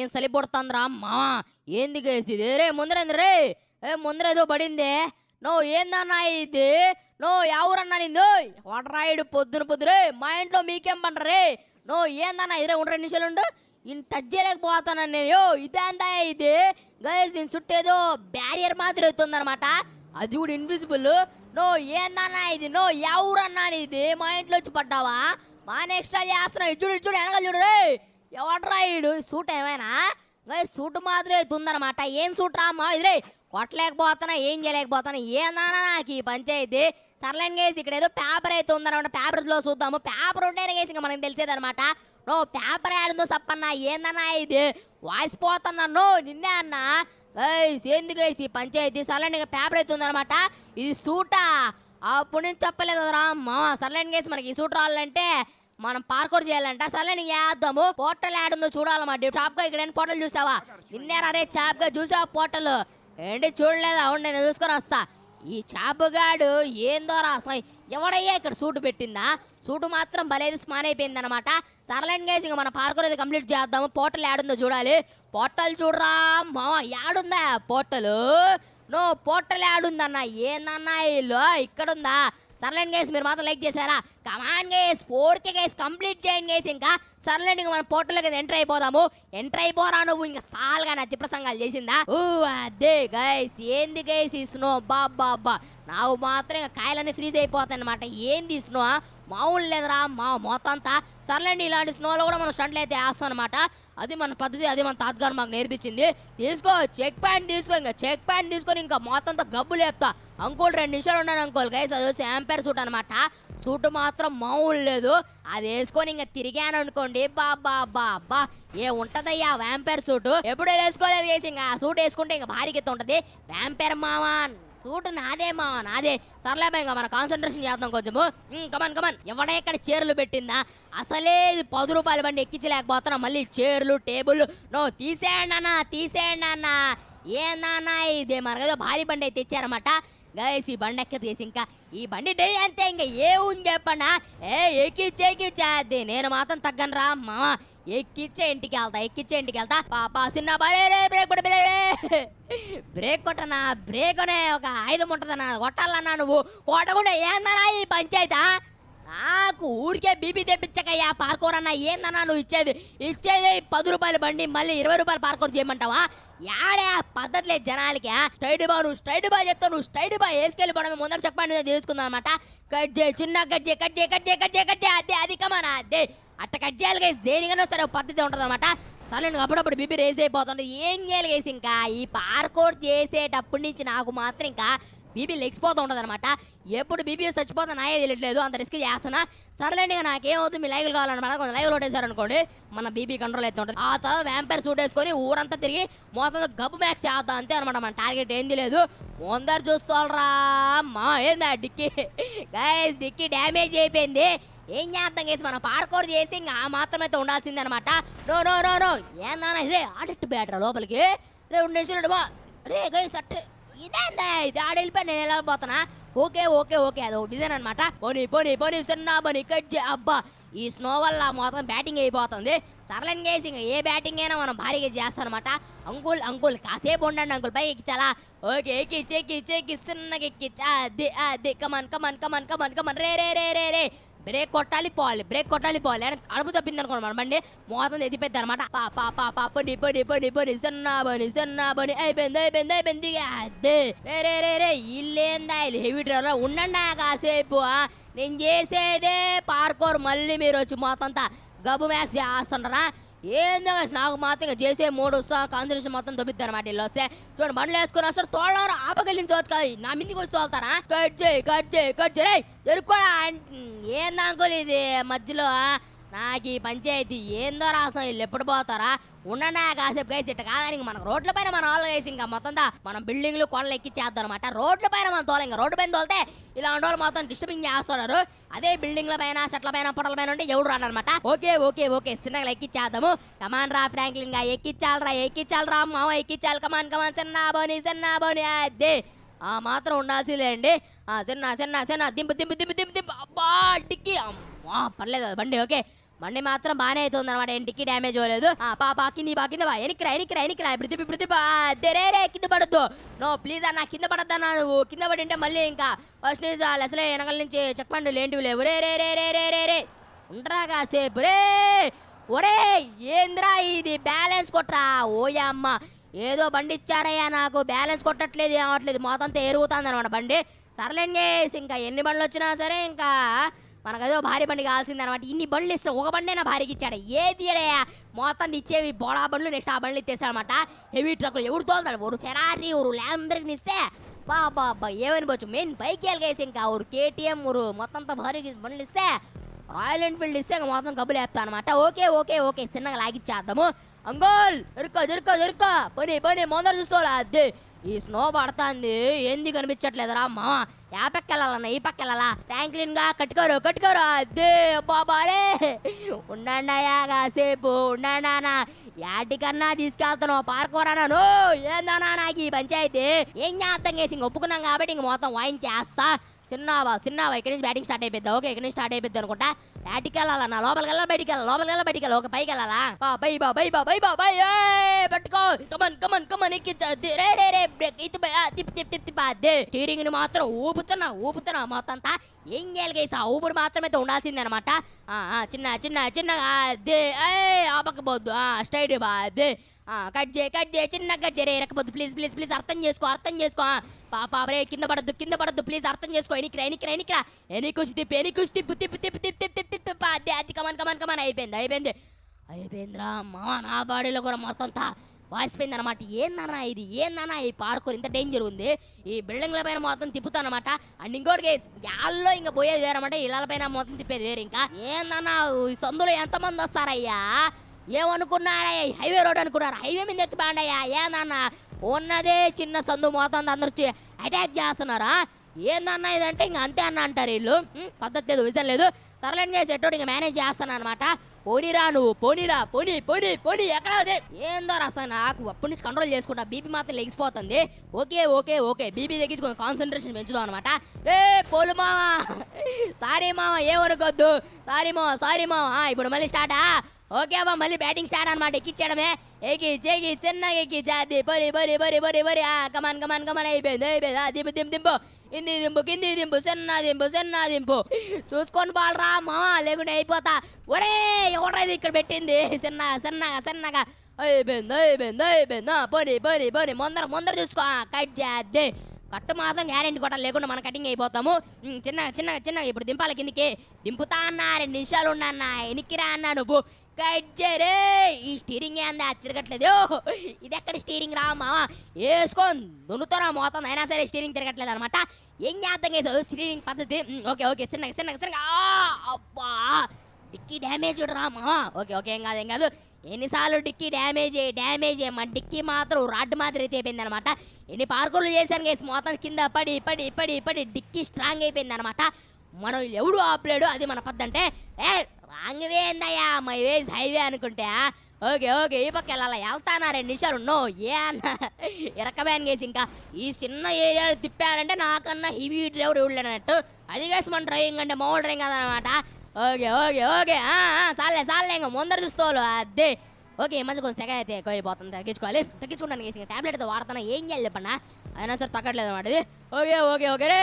ఏం సలిపొడుతుందిరా అమ్మా ఏంది కేసిది రే ముందరేంది రే ఏ ముందరేదో పడిందే నువ్వు ఏందన్నా ఇది నువ్వు ఎవరన్నా నింది వడరాయుడు పొద్దున పొద్దురే మా ఇంట్లో మీకేం పండరే నువ్వు ఏందన్నా ఇదే ఉండు నిమిషాలు ఉండు ఇన్ టచ్ చేయలేకపోతానని నేను ఇదేందా ఇది గైస్ నేను చుట్టేదో బ్యారియర్ మాత్రం అనమాట అది కూడా ఇన్విజిబుల్ నో ఏందన్నా ఇది నో ఎవరన్నా ఇది మా ఇంట్లో వచ్చి పడ్డావా మా నెక్స్ట్ చేస్తున్నావు చూడు చూడు వెనకాల చూడు రే ఎవడ్రా వీడు సూట్ ఏమైనా సూట్ మాత్రమే అవుతుందనమాట ఏం సూట్ రామ్మా ఇది కొట్టలేకపోతున్నా ఏం చేయలేకపోతున్నా ఏందన్నా నాకు ఈ పంచాయతీ సర్లేండి గేసి ఇక్కడ ఏదో పేపర్ అయితే ఉందన్నమాట పేపర్లో చూద్దాము పేపర్ ఉంటేనే గేసి ఇంకా మనకు తెలిసేదనమాట నో పేపర్ ఆడిందో సప్పన్నా ఏందన్నా ఇది పోతున్నాను నిన్నే అన్నా ఎందుకు వేసి పంచాయతీ సర్లేండి ఇంకా పేపర్ అయితే ఉందనమాట ఇది సూటా అప్పుడు నుంచి చెప్పలేదు రా అమ్మ సర్లేండి గేసి మనకి ఈ సూట్ రావాలంటే మనం పార్కౌట్ చేయాలంట సరే నీకు ఏద్దాము పోర్టల్ యాడ్ ఉందో షాప్ గా ఇక్కడ పోర్టల్ చూసావా నిన్నేరా అరే గా చూసావా పోర్టల్ ఏంటి చూడలేదు అవును నేను చూసుకొని వస్తా ఈ చాపుగాడు ఏందో రాసాయి ఎవడయ్యా ఇక్కడ సూటు పెట్టిందా సూటు మాత్రం భలేదు స్మాన్ అయిపోయింది అనమాట సరళండ్ గేసి ఇంకా మన పార్కర్ అది కంప్లీట్ చేద్దాము పోర్టల్ యాడుందో చూడాలి పోర్టల్ చూడరా మా యాడుందా పోర్టల్ నువ్వు పోర్టల్ యాడుందన్నా ఏందన్నా ఇల్లు ఇక్కడుందా సర్లేండి గేస్ మీరు మాత్రం లైక్ చేశారా come on guys four K guys complete చేయండి గేస్ ఇంకా సర్లేండి మన పోర్టల్లోకి ఎంటర్ అయిపోదాము ఎంటర్ అయిపోరా నువ్వు ఇంకా సాల్గా నా ప్రసంగాలు చేసిందా ఓ అదే గైస్ ఏంది గైస్ ఇస్నో బాబ్బా అబ్బా నాకు మాత్రం ఇంకా కాయలన్నీ ఫ్రీజ్ అయిపోతాయి అనమాట ఏంది ఈ స్నో మామూలు లేదురా మా మొత్తం అంతా సర్లేండి ఇలాంటి స్నోలో కూడా మనం స్టంట్లు అయితే వేస్తాం అనమాట అది మన పద్ధతి అది మన తాత్గారు మాకు నేర్పించింది తీసుకో చెక్ ప్యాంట్ తీసుకో ఇంకా చెక్ ప్యాంట్ తీసుకొని ఇంకా మొత్తంతో గబ్బు లేపుతా అంకుల్ రెండు నిమిషాలు ఉన్నాను అంకుల్ గైస్ అది శాంపర్ సూట్ అనమాట సూట్ మాత్రం మామూలు లేదు అది వేసుకొని ఇంకా తిరిగాను అనుకోండి బాబా బాబా ఏ ఉంటదయ్యా వ్యాంపైర్ సూట్ ఎప్పుడు వేసుకోలేదు గైస్ ఇంకా ఆ సూట్ వేసుకుంటే ఇంకా భారీ గీత ఉంటుంది వ్యాంపైర్ మావా సూట్ నాదే మావా నాదే సర్లేమే ఇంకా మన కాన్సన్ట్రేషన్ చేద్దాం కొంచెము కమన్ కమన్ ఎవడే ఇక్కడ చీరలు పెట్టిందా అసలే ఇది పది రూపాయలు బండి ఎక్కించలేకపోతున్నా మళ్ళీ చీరలు టేబుల్ నో తీసేయండి అన్న తీసేయండి అన్న ఏ నాన్న ఇది మనకేదో భారీ బండి అయితే ఇచ్చారన్నమాట గైస్ ఈ బండి ఎక్కదేసి ఇంకా ఈ బండి డే అంతే ఇంకా ఏ ఉంది చెప్పనా ఏ ఎక్కిచ్చే ఎక్కిచ్చేది నేను మాత్రం తగ్గను రా అమ్మా ఎక్కిచ్చే ఇంటికి వెళ్తా ఎక్కిచ్చే ఇంటికి వెళ్తా పాపా చిన్న బ్రేక్ కొట్ట బ్రేక్ కొట్టనా బ్రేక్ అనే ఒక ఐదు ముంటదన్నా కొట్టాలన్నా నువ్వు కొట్టకుండా ఏందన్నా ఈ పంచాయతా నాకు ఊరికే బీపీ తెప్పించకయ్యా పార్కోర్ అన్న ఏందన్నా నువ్వు ఇచ్చేది ఇచ్చేది పది రూపాయలు బండి మళ్ళీ ఇరవై రూపాయలు పార్కోర్ చేయమంటావా యాడే పద్ధతి లేదు జనాలకి స్ట్రైట్ బా నువ్వు స్ట్రైట్ బా చెప్తావు నువ్వు స్ట్రైట్ బా వేసుకెళ్ళిపోవడం ముందర చెప్పండి తీసుకుందాం అనమాట కట్ చేయి చిన్న కట్ చేయి కట్ చేయి కట్ చేయి కట్ చేయి కట్ చేయి అదే అది కమాన అదే అట్ట కట్ చేయాలి గైస్ దేనికైనా సరే పద్ధతి ఉంటుంది అనమాట సరే అప్పుడప్పుడు బీపీ రేస్ అయిపోతుంది ఏం చేయాలి గేసి ఇంకా ఈ పార్కోర్ చేసేటప్పటి నుంచి నాకు మాత్రం ఇంకా బీబీ లెక్స్పోతూ ఉంటుంది అనమాట ఎప్పుడు బీబీ చచ్చిపోతా నాయే తెలియట్లేదు అంత రిస్క్ చేస్తున్నా నాకు ఏమవుతుంది మీ లైవ్లు కావాలన్నమాట కొంచెం లైవ్లు అనుకోండి మన బీబీ కంట్రోల్ అయితే ఉంటుంది ఆ తర్వాత వ్యాంపైర్ సూట్ వేసుకొని ఊరంతా తిరిగి మొత్తం గబ్బు మ్యాక్స్ చేద్దాం అంతే అనమాట మన టార్గెట్ ఏంది లేదు అందరు చూస్తారా మా ఏందా డిక్కీ గైస్ డిక్కీ డ్యామేజ్ అయిపోయింది ఏం చేద్దాం కేసు మనం పార్కోర్ చేసి ఇంకా ఆ మాత్రం అయితే ఉండాల్సింది అనమాట నో నో నో నో ఏందా రే ఆడిట్ బ్యాటరా లోపలికి రే ఉండే రే గైస్ అట్టే ఇదేందే ఇది ఆడ వెళ్ళిపోయి నేను వెళ్ళబోతున్నా ఓకే ఓకే ఓకే అది ఒక విజన్ అనమాట పోనీ పోనీ పోనీ సున్నా పోనీ కట్ చే అబ్బా ఈ స్నో వల్ల మొత్తం బ్యాటింగ్ అయిపోతుంది సర్లన్ గేసింగ్ ఏ బ్యాటింగ్ అయినా మనం భారీగా చేస్తామన్నమాట అంకుల్ అంకుల్ కాసేపు ఉండండి అంకుల్ పై ఎక్కించాలా ఓకే ఎక్కిచ్చి ఎక్కిచ్చి ఎక్కిస్తున్నకి ఎక్కిచ్చా అది అది come on come on come on come on come on రే రే రే రే రే బ్రేక్ కొట్టాలి పోవాలి బ్రేక్ కొట్టాలి పోవాలి అని అడుపు తప్పింది అనుకోండి మన మోతం ఎదిపోద్ది అనమాట పాప పాప పొడి పొడి పొడి పొడి సన్నా బని సన్నా అయిపోయింది అయిపోయింది అయిపోయింది అదే రే రే రే ఇల్లేందా హెవీ డ్రైవర్లో ఉండండి కాసేపు నేను చేసేదే పార్కోర్ మళ్ళీ మీరు వచ్చి మొత్తం గబు మ్యాక్స్ చేస్తుంటారా ఏందో నాకు మాత్రం చేసే మూడు వస్తా కాన్సన్ట్రేషన్ మొత్తం దొబ్బిద్ది అనమాట ఇల్లు వస్తే చూడండి బండ్లు వేసుకుని అసలు తోడారు ఆపగలింది వచ్చు కదా నా మిందికి వచ్చి తోలుతారా కట్ చేయి కట్ చేయి కట్ చేయి జరుక్కోరా ఏందనుకోలేదు మధ్యలో నాకు ఈ పంచాయతీ ఏందో రాసం వీళ్ళు ఎప్పుడు పోతారా ఉండనా కాసేపు కాసి ఇట్ట కాదని ఇంక మనకు రోడ్ల పైన మన వాళ్ళు గైస్ ఇంకా మొత్తం మనం బిల్డింగ్లు కొనలు ఎక్కిచ్చేద్దాం అనమాట రోడ్ల పైన మనం తోలే ఇంకా రోడ్డు పైన తోలితే ఇలాంటి వాళ్ళు మొత్తం డిస్టర్బింగ్ చేస్తున్నారు అదే బిల్డింగ్ల పైన సెట్ల పైన పొట్టల పైన ఉంటే ఎవరు రాడనమాట ఓకే ఓకే ఓకే చిన్నగా ఎక్కిచ్చేద్దాము కమాన్ రా ఫ్రాంక్లిన్ గా ఎక్కిచ్చాలరా ఎక్కిచ్చాలరా మామ ఎక్కిచ్చాలి కమాన్ కమాన్ చిన్న బోని చిన్న బోని అదే ఆ మాత్రం ఉండాల్సిందే అండి చిన్న చిన్న చిన్న దింపు దింపు దింపు దింపు దింపు అబ్బా డిక్కి వా పర్లేదు బండి ఓకే బండి మాత్రం బాగానే అవుతుంది అనమాట ఇంటికి డ్యామేజ్ అవ్వలేదు పా పాకింది పాకింది బా ఎనికిరా ఎనికిరా ఎనికిరా ఇప్పుడు తిప్పి ఇప్పుడు కింద పడద్దు నో ప్లీజ్ అన్న కింద పడద్దన్నా నువ్వు కింద పడి ఉంటే మళ్ళీ ఇంకా ఫస్ట్ న్యూస్ అసలే వెనకల నుంచి చెప్పండి లేంటివి లేవు రే రే రే రే రే రే రే ఉండరా కాసేపు రే ఒరే ఏంద్రా ఇది బ్యాలెన్స్ కొట్రా ఓయా అమ్మ ఏదో బండి ఇచ్చారయ్యా నాకు బ్యాలెన్స్ కొట్టట్లేదు ఏమవట్లేదు మొత్తంతా ఎరుగుతుంది అనమాట బండి సర్లేండి ఇంకా ఎన్ని బండ్లు వచ్చినా సరే ఇంకా మనకేదో భారీ బండి కావాల్సింది అనమాట ఇన్ని బండ్లు ఇస్తాం ఒక బండైనా భార్యకి ఇచ్చాడు ఏది మొత్తం ఇచ్చేవి బోడా బండ్లు నెక్స్ట్ ఆ బండ్లు అనమాట హెవీ ట్రక్కులు ఎవరు తోలుతాడు ఒక ఫెరారీ ఒక ల్యాంబ్రిక్ని ఇస్తే బాబా అబ్బా ఏమనిపోవచ్చు మెయిన్ బైక్ వెళ్ళగేసి ఇంకా ఒక కేటీఎం ఒక మొత్తం భార్యకి బండ్లు ఇస్తే రాయల్ ఎన్ఫీల్డ్ ఇస్తే మొత్తం కబులు వేస్తా అనమాట ఓకే ఓకే ఓకే చిన్నగా లాగిచ్చేద్దాము అంగోల్ దొరుకో దొరుకో దొరుకో పోనీ పోనీ చూస్తావు చూసుకోవాలి ఈ స్నో పడుతుంది ఏంది కనిపించట్లేదురా మామ ఏ పక్క వెళ్ళాలన్నా ఈ పక్క వెళ్ళాలా ఫ్రాంక్లిన్ గా కట్టుకోరు కట్టుకోరు అదే బాబాలే ఉండయా కాసేపు ఉండండానా యాటికన్నా తీసుకెళ్తున్నావు పార్కోరాను ఏందన్నా నాకు ఈ పంచాయతీ ఏం అర్థం చేసి ఒప్పుకున్నాం కాబట్టి ఇంక మొత్తం వాయించేస్తా చిన్నావా చిన్నావా ఇక్కడ నుంచి బ్యాటింగ్ స్టార్ట్ అయిపోద్దా ఓకే ఇక్కడ నుంచి స్టార్ట్ అయిపోద్ది అనుకుంటా బ్యాటింగ్ వెళ్ళాలా నా లోపలికి వెళ్ళాలి బయటికి వెళ్ళాలి లోపలికి వెళ్ళాలి బయటికి వెళ్ళాలి ఒక పైకి వెళ్ళాలా బై బా బై బా బై బా బై పట్టుకో కమన్ కమన్ కమన్ ఎక్కించద్ది రే రే రే ఇతి తిప్పి తిప్పి తిప్పి అదే స్టీరింగ్ ని మాత్రం ఊపుతున్నా ఊపుతున్నా మొత్తం అంతా ఏం చేయాలి గైస్ ఆ ఊపుడు మాత్రమే ఉండాల్సింది అనమాట చిన్న చిన్న చిన్న అదే ఏ ఆపకపోద్దు స్టైడ్ అదే కట్ చేయి కట్ చేయి చిన్న కట్ చేయరే ప్లీజ్ ప్లీజ్ ప్లీజ్ అర్థం చేసుకో అర్థం చేసుకో పాప అవరే కింద పడద్దు కింద పడద్దు ప్లీజ్ అర్థం చేసుకో ఎనికిరా ఎనికిరా ఎనికిరా ఎనికొచ్చి తిప్పి ఎనికొచ్చి తిప్పు తిప్పు తిప్పు తిప్పు తిప్పు తిప్పు తిప్పు అదే అది కమాన్ కమాన్ కమాన్ అయిపోయింది అయిపోయింది అయిపోయిందిరా మా నా బాడీలో కూడా మొత్తం తా వాసిపోయింది అనమాట ఏందన్నా ఇది ఏందన్నా ఈ పార్కు ఇంత డేంజర్ ఉంది ఈ బిల్డింగ్ల పైన మొత్తం అనమాట అండ్ ఇంకోటి గేస్ యాళ్ళలో ఇంకా పోయేది వేరమాట ఇళ్ళ పైన మొత్తం తిప్పేది వేరు ఇంకా ఏందన్నా ఈ సందులో ఎంతమంది వస్తారయ్యా ఏమనుకున్నారా హైవే రోడ్ అనుకున్నారు హైవే మీద ఎత్తి బాండయ్యా ఏదన్న ఉన్నదే చిన్న సందు మోతంది అందరు అటాక్ చేస్తున్నారా ఏందన్నా ఇదంటే ఇంక అంతే అన్న అంటారు వీళ్ళు పద్ధతి లేదు విజన్ లేదు చేసి చేసేటోడు ఇంకా మేనేజ్ చేస్తాను అనమాట పోనీరా నువ్వు పోనీరా పోనీ పోనీ పోనీ ఎక్కడ ఏందో అసలు నాకు అప్పటి నుంచి కంట్రోల్ చేసుకుంటా బీపీ మాత్రం లెగిసిపోతుంది ఓకే ఓకే ఓకే బీపీ తగ్గించుకొని కాన్సన్ట్రేషన్ పెంచుదాం అనమాట ఏ పోలు మావా సారీ మావా ఏమనుకోద్దు సారీ మావా సారీ మావా ఇప్పుడు మళ్ళీ స్టార్టా ఓకే అమ్మా మళ్ళీ బ్యాటింగ్ స్టార్ట్ అనమాట ఎక్కిచ్చాడమే ఎక్కి చెగి చిన్నగా ఎక్కి బరి బరి బరి బరి బరి ఆ కమాన్ కమాన్ కమాన్ అయిపోయింది అయిపోయింది దింపు దింపు దింపు ఇంది దింపు కింది దింపు చిన్న దింపు చిన్న దింపు చూసుకొని బాలరా మా లేకుండా అయిపోతా ఒరే ఎవరైతే ఇక్కడ పెట్టింది చిన్న చిన్నగా చిన్నగా అయిపోయింది అయిపోయింది అయిపోయింది బొరి బొరి బొరి ముందర ముందర చూసుకో కట్ చేద్ది కట్టు మాత్రం గ్యారెంటీ కొట్టాలి లేకుండా మనం కటింగ్ అయిపోతాము చిన్న చిన్న చిన్న ఇప్పుడు దింపాలి కిందికి దింపుతా అన్న రెండు నిమిషాలు ఉన్నా అన్న ఎనికిరా అన్న నువ్వు గైడ్ ఈ స్టీరింగ్ ఏందా అది తిరగట్లేదు ఇది ఎక్కడ స్టీరింగ్ రా మామ వేసుకొని దొల్లుతోనా మోతుంది అయినా సరే స్టీరింగ్ తిరగట్లేదు అనమాట ఏం చేద్దాం కదా స్టీరింగ్ పద్ధతి ఓకే ఓకే సిన్నగా సిన్నగా సిన్నగా అబ్బా డిక్కీ డ్యామేజ్ రా మామ ఓకే ఓకే ఏం కాదు ఏం కాదు ఎన్నిసార్లు డిక్కీ డ్యామేజ్ డ్యామేజ్ మా డిక్కీ మాత్రం రాడ్ మాదిరి అయిపోయింది అనమాట ఎన్ని పార్కులు చేశాను గేసి మొత్తం కింద పడి పడి పడి పడి డిక్కీ స్ట్రాంగ్ అయిపోయింది అనమాట మనం ఎవడు ఆపలేడు అది మన పద్దంటే ఏ రాంగ్ వే ఏందయ్యా మై వేజ్ హైవే అనుకుంటే ఓకే ఓకే ఈ పక్క వెళ్ళాలి వెళ్తానా రెండు నిమిషాలు నో ఏ అన్న ఇరకబేన్ గేసి ఇంకా ఈ చిన్న ఏరియాలో తిప్పారంటే నాకన్నా హెవీ డ్రైవర్ ఇవ్వలేనట్టు అది కేసి మన డ్రైవింగ్ అంటే మామూలు డ్రైవింగ్ కదనమాట ఓకే ఓకే ఓకే చాలే చాలే ఇంకా ముందర చూసుకోవాలి అదే ఓకే ఈ మధ్య కొంచెం తెగ అయితే ఎక్కువైపోతుంది తగ్గించుకోవాలి తగ్గించుకుంటాను ఇంకా టాబ్లెట్ అయితే వాడుతున్నా ఏం చేయాలి చెప్పన్నా అయినా సరే తగ్గట్లేదు అన్నమాట ఇది ఓకే ఓకే ఓకే రే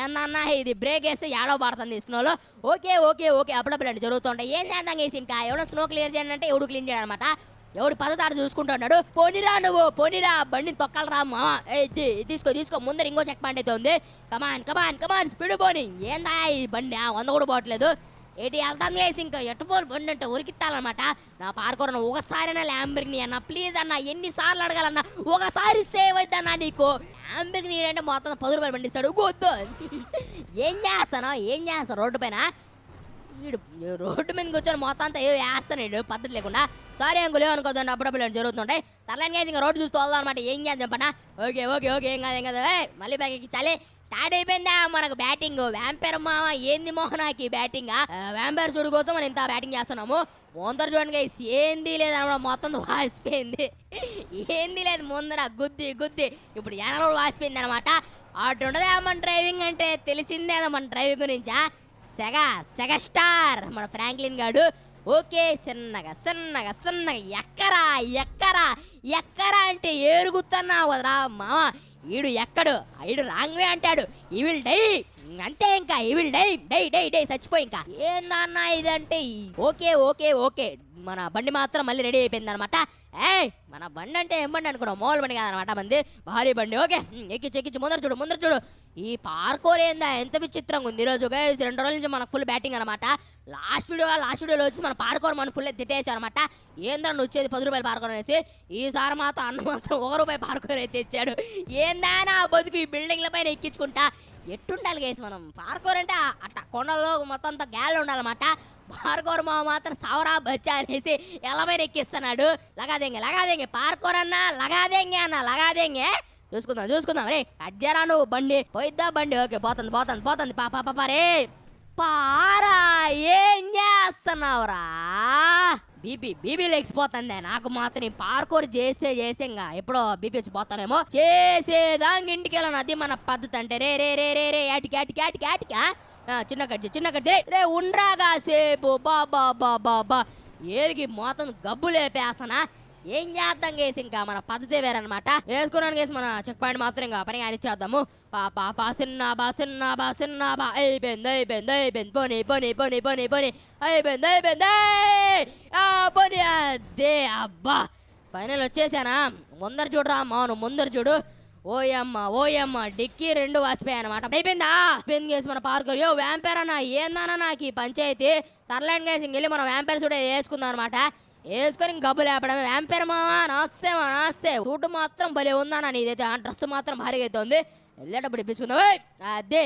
ఏందన్నా ఇది బ్రేక్ వేస్తే ఏడో పడుతుంది స్నోలో ఓకే ఓకే ఓకే అప్పుడప్పుడు అంటే జరుగుతుంటాయి ఏం చేద్దాం వేసి ఇంకా ఎవడో స్నో క్లియర్ చేయండి అంటే ఎవడు క్లీన్ చేయడం అనమాట ఎవడు పదతాడు చూసుకుంటున్నాడు పోనీరా నువ్వు పోనీరా బండి తొక్కలు మామ ఇది తీసుకో తీసుకో ముందర ఇంకో చెక్ పాయింట్ అయితే ఉంది కమాన్ కమాన్ కమాన్ స్పీడ్ పోనీ ఏందా ఈ బండి వంద కూడా పోవట్లేదు ఏటి వెళ్తాను చేసి ఇంకా పోలు బండి అంటే ఉరికిత్తాలన్నమాట నా ఒకసారి అన్న ల్యాంబర్గిని అన్న ప్లీజ్ అన్న ఎన్నిసార్లు అడగాలన్న ఒకసారి సేవ్ అవుతానా నీకు ల్యాంబర్గిని అంటే మొత్తం పది రూపాయలు పండిస్తాడు గొద్దు ఏం చేస్తాను ఏం చేస్తాను రోడ్డు పైన వీడు రోడ్డు మీద కూర్చొని మొత్తం అంతా ఏదో వేస్తాడు పద్ధతి లేకుండా సారీ లేవు ఏమనుకోదండి అప్పుడప్పుడు ఇలాంటి జరుగుతుంటాయి తర్లేని ఇంకా రోడ్డు చూస్తూ వెళ్దాం అనమాట ఏం చేద్దాం పన్నా ఓకే ఓకే ఓకే ఏం కాదు ఏం కాదు మళ్ళీ బ్యాగ్ ఎక్కించాలి స్టార్ట్ అయిపోయిందా మనకు బ్యాటింగ్ వ్యాంపైర్ మామ ఏంది మోహనాకి బ్యాటింగ్ వ్యాంపైర్ చూడు కోసం మనం ఇంత బ్యాటింగ్ చేస్తున్నాము ముందర చూడండి గైస్ ఏంది లేదనమాట మొత్తం వాసిపోయింది ఏంది లేదు ముందర గుద్ది గుద్ది ఇప్పుడు జనంలో వాసిపోయింది అనమాట అటుండదే మన డ్రైవింగ్ అంటే తెలిసిందే మన డ్రైవింగ్ గురించా సెగ సెగ స్టార్ మన ఫ్రాంక్లిన్ గాడు ఓకే సన్నగా సన్నగా సన్నగా ఎక్కరా ఎక్కరా ఎక్కరా అంటే ఏరుగుతున్నావు కదరా మామ ఈడు ఎక్కడు ఐడు రాంగ్వే అంటాడు ఈ విల్ డై అంతే ఇంకా ఇవిల్ డై డై డై డై చచ్చిపోయి ఇంకా ఏందన్నా ఇదంటే ఓకే ఓకే ఓకే మన బండి మాత్రం మళ్ళీ రెడీ అయిపోయింది అనమాట ఏ మన బండి అంటే ఏం బండి అనుకున్నాం మోల్ బండి కాదనమాట మంది భారీ బండి ఓకే ఎక్కిచ్చి ఎక్కించి ముందర చూడు ముందర చూడు ఈ పార్కోర్ ఏందా ఎంత విచిత్రంగా ఉంది ఈరోజు రెండు రోజుల నుంచి మనకు ఫుల్ బ్యాటింగ్ అనమాట లాస్ట్ వీడియో లాస్ట్ వీడియోలో వచ్చి మన పార్కోర్ మనం ఫుల్ తిట్టేసాం అనమాట నువ్వు వచ్చేది పది రూపాయలు పార్కోర్ అనేసి ఈసారి మాత్రం అన్న మాత్రం ఒక రూపాయి పార్కోర్ అయితే ఇచ్చాడు ఏందా నా బతుకు ఈ బిల్డింగ్ల పైన ఎక్కించుకుంటా ఎట్టుండాలి గేసి మనం పార్కోర్ అంటే అట్ట కొండల్లో మొత్తం అంత గాలి ఉండాలన్నమాట పార్కోర్ మా మాత్రం సవరా బచ్చా అనేసి ఎలమైన ఎక్కిస్తున్నాడు లగాదేంగి లగాదేంగి పార్కోర్ అన్నా లగాదేంగి అన్న లగాదేంగి చూసుకుందాం చూసుకుందాం రే అడ్జరా నువ్వు బండి పోయిద్దా బండి ఓకే పోతుంది పోతుంది పోతుంది పాప పాప రే పారా ఏం చేస్తున్నావురా బీపీ బీపీ లేచిపోతుంది నాకు మాత్రం పార్కోర్ చేస్తే చేసేంగా ఎప్పుడో బీపీ పోతానేమో చేసేదాంగ ఇంటికి వెళ్ళను అది మన పద్ధతి అంటే రే రే రే రే రే యాటికి యాటికి యాటికి యాటికా చిన్న కడిచి చిన్న కడ్జి రే ఉండ్రాగా సేపు బాబా బాబా బా ఏరికి మోతం గబ్బు లేపేసనా ఏం చేద్దాం కేసు ఇంకా మన పద్ధతి వేరనమాట వేసుకున్నాను కేసు మన చెక్ పాయింట్ మాత్రం ఇంకా పని చేద్దాము పాపా పాసిన్న బాసిన్న బాసిన్న బా అయిపోయింది అయిపోయింది అయిపోయింది పోనీ పోనీ పోనీ పోనీ పోనీ అయిపోయింది అయిపోయింది పోనీ అదే అబ్బా ఫైనల్ వచ్చేసానా ముందర చూడరా నువ్వు ముందర చూడు ఓయమ్మ ఓయమ్మ డిక్కీ రెండు వాసిపోయాయి అనమాట అయిపోయిందా అయిపోయింది కేసు మన పార్కర్ యో వ్యాంపేర్ అన్న ఏందానా నాకు ఈ పంచాయతీ సర్లేండి కేసు ఇంకెళ్ళి మనం వ్యాంపేర్ చూడే వేసుకుందాం అనమాట వేసుకొని గబ్బు లేపడమే వ్యాంపేర్ మావా నాస్తే మా నాస్తే సూటు మాత్రం భలే ఉందన్న నీదైతే ఆ డ్రెస్ మాత్రం భారీగా అయితే ఉంది వెళ్ళేటప్పుడు ఇప్పించుకుందాం అదే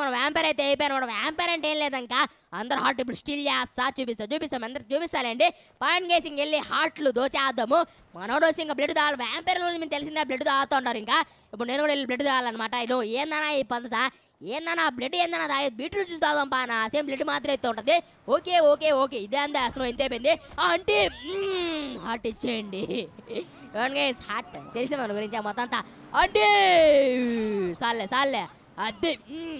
మనం వ్యాంపైర్ అయితే అయిపోయాను మనం వ్యాంపైర్ అంటే ఏం లేదంక అందరు హార్ట్ ఇప్పుడు స్టిల్ చేస్తా చూపిస్తా చూపిస్తాం అందరికి చూపిస్తానండి పాయింట్ గేసింగ్ వెళ్ళి హార్ట్లు దోచేద్దాము మన వచ్చి ఇంకా బ్లడ్ తాగాలి వ్యాంపైర్లో మేము తెలిసిందే బ్లడ్ తాగుతూ ఉంటారు ఇంకా ఇప్పుడు నేను కూడా వెళ్ళి బ్లడ్ తాగాలన్నమాట ఇది ఏందన్నా ఈ పద్ధత ఏందన్నా బ్లడ్ ఏందన్నా తాగేది బీట్రూట్ జ్యూస్ తాగుదాం నా సేమ్ బ్లడ్ మాత్రం అయితే ఉంటుంది ఓకే ఓకే ఓకే ఇదే అందా అసలు ఎంత అయిపోయింది అంటే హార్ట్ ఇచ్చేయండి డోంట్ హాట్ తెలిసే మన గురించి ఆ మొత్తం అంతా అడ్డే సాలే సాలే అదే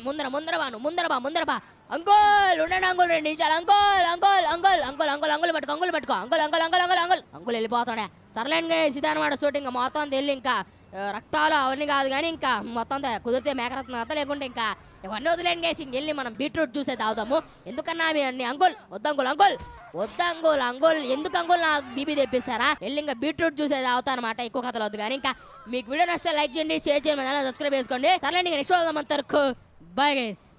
ముందర ముందర బాను ముందర బా ముందర బా అంకుల్ ఉండండి అంకుల్ రెండు నిమిషాలు uncle uncle uncle uncle uncle uncle పట్టుకో అంకుల్ పట్టుకో uncle uncle uncle uncle uncle uncle వెళ్ళిపోతాడే సర్లేండి సిద్ధానమాట షూటింగ్ మొత్తం తెలియదు ఇంకా రక్తాలు అవన్నీ కాదు కానీ ఇంకా మొత్తం కుదిరితే మేకరత్నం అంతా లేకుంటే ఇంకా ఇవన్నీ వదిలేండి ఇంక వెళ్ళి మనం బీట్రూట్ చూసే తాగుతాము తాగుదాము ఎందుకన్నా మీ అన్ని అంకుల్ వద్దు అంకుల్ అంకుల్ వద్దు అంగోల్ అంగోల్ ఎందుకు అంగోల్ నా బీబీ తెప్పిస్తారా వెళ్ళి ఇంకా బీట్రూట్ జ్యూస్ అయితే అవుతా అనమాట ఎక్కువ కథలు అవుతుంది కానీ ఇంకా మీకు వీడియో నచ్చితే లైక్ చేయండి షేర్ చేయండి సబ్స్క్రైబ్ చేసుకోండి సరే నెక్స్ట్ వద్దాం అంతవరకు బాయ్ గైస్